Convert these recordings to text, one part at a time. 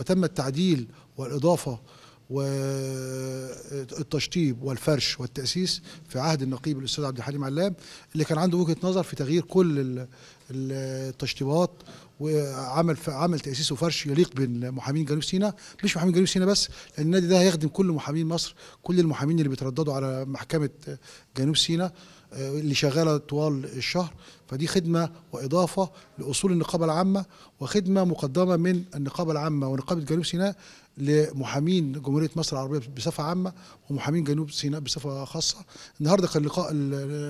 وتم التعديل والإضافة والتشطيب والفرش والتأسيس في عهد النقيب الأستاذ عبد الحليم علام اللي كان عنده وجهة نظر في تغيير كل التشطيبات وعمل عمل تاسيس وفرش يليق بمحامين جنوب سيناء مش محامين جنوب سيناء بس لان النادي ده هيخدم كل محامين مصر كل المحامين اللي بيترددوا على محكمه جنوب سيناء اللي شغاله طوال الشهر فدي خدمه واضافه لاصول النقابه العامه وخدمه مقدمه من النقابه العامه ونقابه جنوب سيناء لمحامين جمهوريه مصر العربيه بصفه عامه ومحامين جنوب سيناء بصفه خاصه النهارده كان لقاء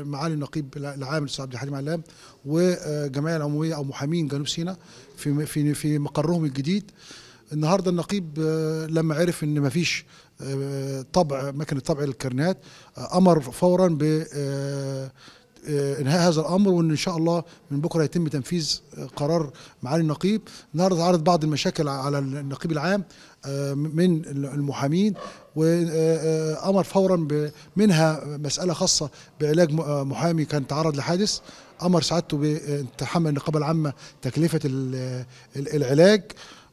معالي النقيب العام الاستاذ عبد الحليم علام والجمعيه العموميه او محامين جنوب سيناء في في في مقرهم الجديد النهارده النقيب آه، لما عرف ان مفيش آه، طبع مكنه طبع للكرنات آه، امر فورا ب انهاء هذا الامر وان ان شاء الله من بكره يتم تنفيذ قرار معالي النقيب النهارده عرض بعض المشاكل على النقيب العام من المحامين وامر فورا منها مساله خاصه بعلاج محامي كان تعرض لحادث امر سعادته بتحمل النقابه العامه تكلفه العلاج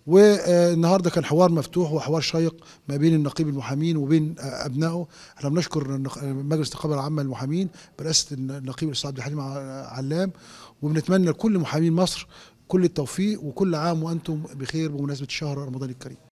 والنهارده كان حوار مفتوح وحوار شيق ما بين النقيب المحامين وبين ابنائه احنا بنشكر مجلس النقابه العامه للمحامين برئاسه النقيب الاستاذ عبد الحليم علام وبنتمنى لكل محامين مصر كل التوفيق وكل عام وانتم بخير بمناسبه الشهر رمضان الكريم